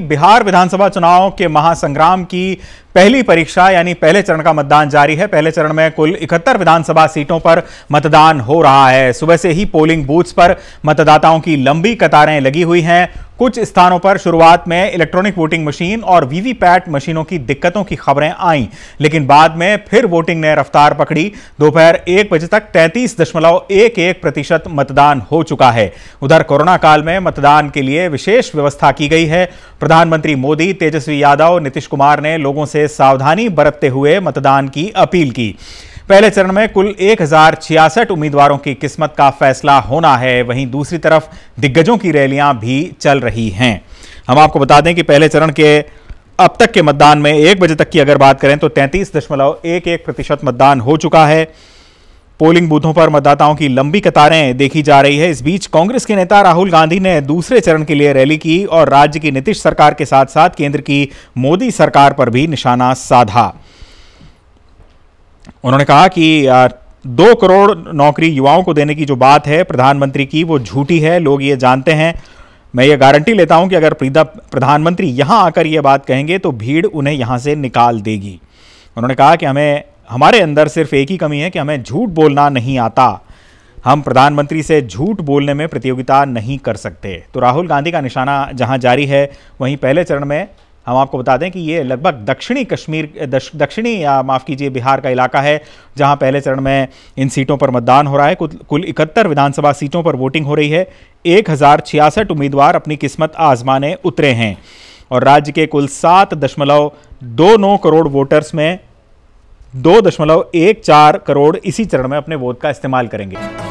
बिहार विधानसभा चुनाव के महासंग्राम की पहली परीक्षा यानी पहले चरण का मतदान जारी है पहले चरण में कुल इकहत्तर विधानसभा सीटों पर मतदान हो रहा है सुबह से ही पोलिंग बूथ्स पर मतदाताओं की लंबी कतारें लगी हुई हैं कुछ स्थानों पर शुरुआत में इलेक्ट्रॉनिक वोटिंग मशीन और वीवीपैट मशीनों की दिक्कतों की खबरें आईं लेकिन बाद में फिर वोटिंग ने रफ्तार पकड़ी दोपहर एक बजे तक तैंतीस दशमलव एक एक प्रतिशत मतदान हो चुका है उधर कोरोना काल में मतदान के लिए विशेष व्यवस्था की गई है प्रधानमंत्री मोदी तेजस्वी यादव नीतीश कुमार ने लोगों से सावधानी बरतते हुए मतदान की अपील की पहले चरण में कुल एक उम्मीदवारों की किस्मत का फैसला होना है वहीं दूसरी तरफ दिग्गजों की रैलियां भी चल रही हैं हम आपको बता दें कि पहले चरण के अब तक के मतदान में एक बजे तक की अगर बात करें तो तैंतीस दशमलव एक एक प्रतिशत मतदान हो चुका है पोलिंग बूथों पर मतदाताओं की लंबी कतारें देखी जा रही है इस बीच कांग्रेस के नेता राहुल गांधी ने दूसरे चरण के लिए रैली की और राज्य की नीतीश सरकार के साथ साथ केंद्र की मोदी सरकार पर भी निशाना साधा उन्होंने कहा कि दो करोड़ नौकरी युवाओं को देने की जो बात है प्रधानमंत्री की वो झूठी है लोग ये जानते हैं मैं ये गारंटी लेता हूं कि अगर प्रधानमंत्री यहां आकर ये बात कहेंगे तो भीड़ उन्हें यहां से निकाल देगी उन्होंने कहा कि हमें हमारे अंदर सिर्फ एक ही कमी है कि हमें झूठ बोलना नहीं आता हम प्रधानमंत्री से झूठ बोलने में प्रतियोगिता नहीं कर सकते तो राहुल गांधी का निशाना जहां जारी है वहीं पहले चरण में हम आपको बता दें कि ये लगभग दक्षिणी कश्मीर दक्षिणी या माफ़ कीजिए बिहार का इलाका है जहां पहले चरण में इन सीटों पर मतदान हो रहा है कुल कुल इकहत्तर विधानसभा सीटों पर वोटिंग हो रही है एक उम्मीदवार अपनी किस्मत आजमाने उतरे हैं और राज्य के कुल सात दशमलव दो नौ करोड़ वोटर्स में दो दशमलव एक चार करोड़ इसी चरण में अपने वोट का इस्तेमाल करेंगे